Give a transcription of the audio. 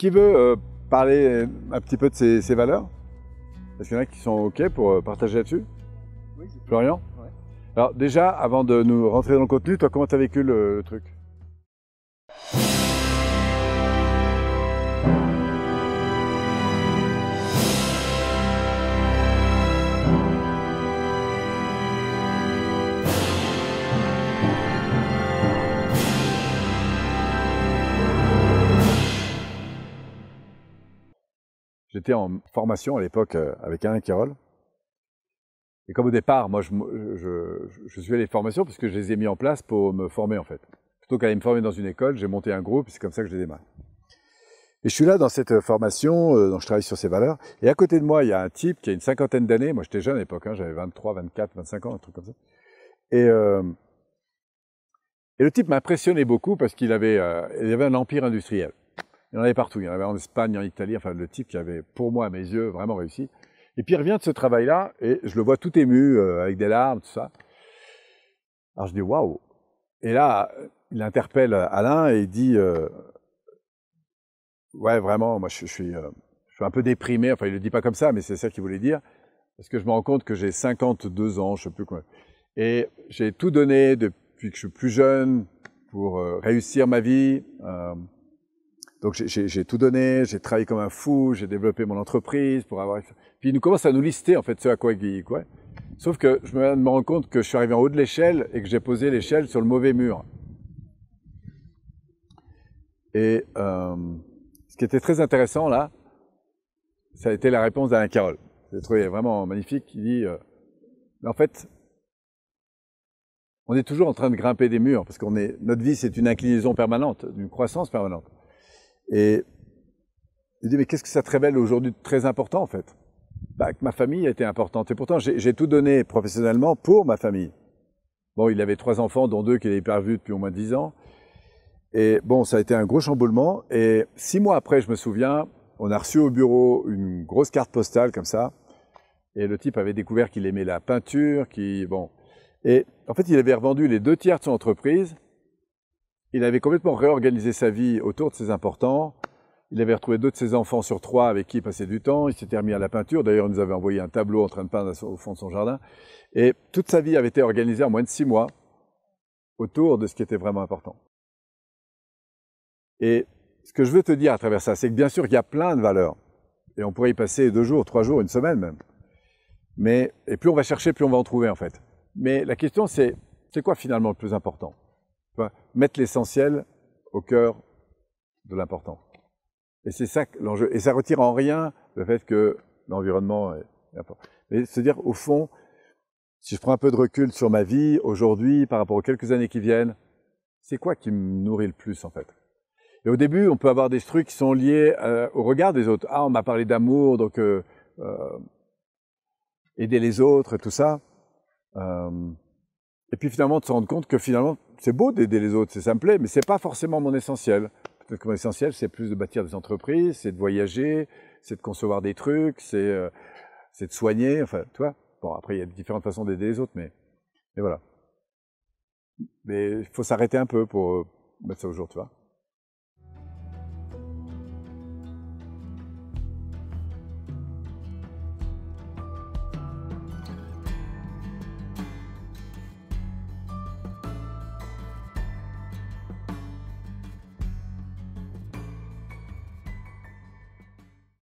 Qui veut euh, parler un petit peu de ses, valeurs Est-ce qu'il y en a qui sont OK pour euh, partager là-dessus Oui. Florian Alors déjà, avant de nous rentrer dans le contenu, toi, comment tu as vécu le truc J'étais en formation à l'époque euh, avec Alain Kirol. Et comme au départ, moi, je, je, je suivais les formations que je les ai mis en place pour me former, en fait. Plutôt qu'aller me former dans une école, j'ai monté un groupe c'est comme ça que je les démarre. Et je suis là dans cette formation, euh, je travaille sur ces valeurs. Et à côté de moi, il y a un type qui a une cinquantaine d'années. Moi, j'étais jeune à l'époque, hein, j'avais 23, 24, 25 ans, un truc comme ça. Et, euh, et le type m'impressionnait beaucoup parce qu'il avait, il avait un empire industriel. Il y en avait partout. Il y en avait en Espagne, en Italie, enfin le type qui avait, pour moi, à mes yeux, vraiment réussi. Et puis il revient de ce travail-là, et je le vois tout ému, euh, avec des larmes, tout ça. Alors je dis waouh Et là, il interpelle Alain et il dit euh, Ouais, vraiment, moi je, suis, euh, je, suis, un peu déprimé. Enfin, il ne le dit pas comme ça, mais c'est ça qu'il voulait dire. Parce que je me rends compte que j'ai 52 ans, je ne sais plus quoi. Et j'ai tout donné depuis que je suis plus jeune pour euh, réussir ma vie. Donc j'ai tout donné, j'ai travaillé comme un fou, j'ai développé mon entreprise pour avoir. Puis il nous commence à nous lister en fait ce à quoi il... Quoi. Sauf que je me, rends compte que je suis arrivé en haut de l'échelle et que j'ai posé l'échelle sur le mauvais mur. Et euh, ce qui était très intéressant là, ça a été la réponse d'Alain Carole. J'ai trouvé vraiment magnifique. Il dit, euh, en fait, on est toujours en train de grimper des murs parce qu'on est, notre vie c'est une inclinaison permanente, une croissance permanente. Et je dis, mais qu'est-ce que ça te révèle aujourd'hui de très important en fait bah, Que ma famille a été importante. Et pourtant, j'ai tout donné professionnellement pour ma famille. Bon, il avait trois enfants, dont deux qu'il avait perdu depuis au moins dix ans. Et bon, ça a été un gros chamboulement. Et six mois après, je me souviens, on a reçu au bureau une grosse carte postale comme ça. Et le type avait découvert qu'il aimait la peinture, qui bon. Et en fait, il avait revendu les deux tiers de son entreprise il avait complètement réorganisé sa vie autour de ses importants. Il avait retrouvé deux de ses enfants sur trois avec qui il passait du temps. Il s'était remis à la peinture. D'ailleurs, il nous avait envoyé un tableau en train de peindre au fond de son jardin. Et toute sa vie avait été organisée en moins de six mois autour de ce qui était vraiment important. Et ce que je veux te dire à travers ça, c'est que bien sûr, il y a plein de valeurs. Et on pourrait y passer deux jours, trois jours, une semaine même. Mais, et plus on va chercher, plus on va en trouver en fait. Mais la question, c'est, c'est quoi finalement le plus important mettre l'essentiel au cœur de l'important. Et c'est ça l'enjeu. Et ça retire en rien le fait que l'environnement est important. Mais se dire, au fond, si je prends un peu de recul sur ma vie, aujourd'hui, par rapport aux quelques années qui viennent, c'est quoi qui me nourrit le plus, en fait Et au début, on peut avoir des trucs qui sont liés euh, au regard des autres. Ah, on m'a parlé d'amour, donc euh, euh, aider les autres, tout ça. Et puis finalement, de se rendre compte que finalement, c'est beau d'aider les autres, c'est simple me plaît, mais c'est pas forcément mon essentiel. Peut-être que mon essentiel, c'est plus de bâtir des entreprises, c'est de voyager, c'est de concevoir des trucs, c'est euh, de soigner, enfin, tu vois. Bon, après, il y a différentes façons d'aider les autres, mais, mais voilà. Mais il faut s'arrêter un peu pour euh, mettre ça au jour, tu vois.